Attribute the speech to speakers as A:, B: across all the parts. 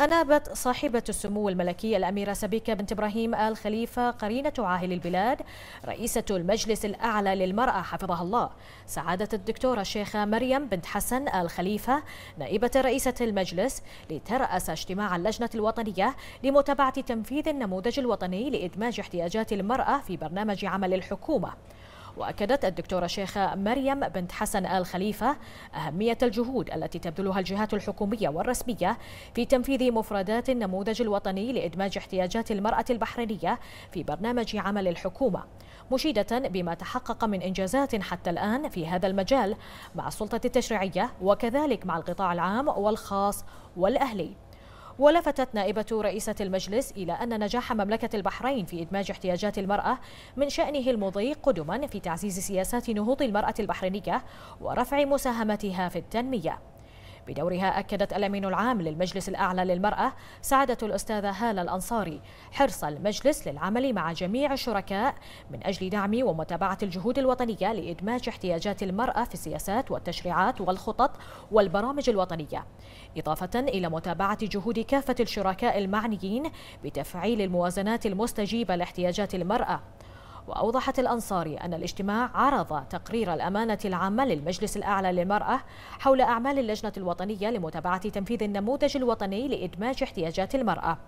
A: أنابت صاحبة السمو الملكي الأميرة سبيكة بنت إبراهيم آل خليفة قرينة عاهل البلاد رئيسة المجلس الأعلى للمرأة حفظها الله سعادة الدكتورة الشيخة مريم بنت حسن آل خليفة نائبة رئيسة المجلس لترأس اجتماع اللجنة الوطنية لمتابعة تنفيذ النموذج الوطني لإدماج احتياجات المرأة في برنامج عمل الحكومة وأكدت الدكتورة شيخة مريم بنت حسن آل خليفة أهمية الجهود التي تبذلها الجهات الحكومية والرسمية في تنفيذ مفردات النموذج الوطني لإدماج احتياجات المرأة البحرينية في برنامج عمل الحكومة مشيدة بما تحقق من إنجازات حتى الآن في هذا المجال مع السلطة التشريعية وكذلك مع القطاع العام والخاص والأهلي ولفتت نائبة رئيسة المجلس إلى أن نجاح مملكة البحرين في إدماج احتياجات المرأة من شأنه المضي قدما في تعزيز سياسات نهوض المرأة البحرينية ورفع مساهمتها في التنمية بدورها أكدت الأمين العام للمجلس الأعلى للمرأة سعادة الأستاذة هالة الأنصاري حرص المجلس للعمل مع جميع الشركاء من أجل دعم ومتابعة الجهود الوطنية لإدماج احتياجات المرأة في السياسات والتشريعات والخطط والبرامج الوطنية إضافة إلى متابعة جهود كافة الشركاء المعنيين بتفعيل الموازنات المستجيبة لاحتياجات المرأة وأوضحت الأنصاري أن الاجتماع عرض تقرير الأمانة العامة للمجلس الأعلى للمرأة حول أعمال اللجنة الوطنية لمتابعة تنفيذ النموذج الوطني لإدماج احتياجات المرأة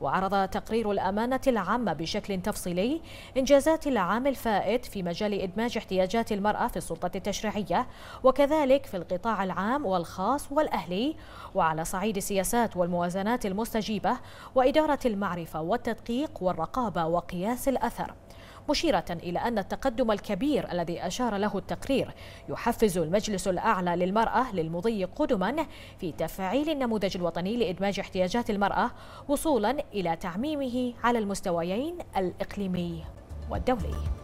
A: وعرض تقرير الأمانة العامة بشكل تفصيلي إنجازات العام الفائت في مجال إدماج احتياجات المرأة في السلطة التشريعية وكذلك في القطاع العام والخاص والأهلي وعلى صعيد السياسات والموازنات المستجيبة وإدارة المعرفة والتدقيق والرقابة وقياس الأثر مشيرة إلى أن التقدم الكبير الذي أشار له التقرير يحفز المجلس الأعلى للمرأة للمضي قدما في تفعيل النموذج الوطني لإدماج احتياجات المرأة وصولا إلى تعميمه على المستويين الإقليمي والدولي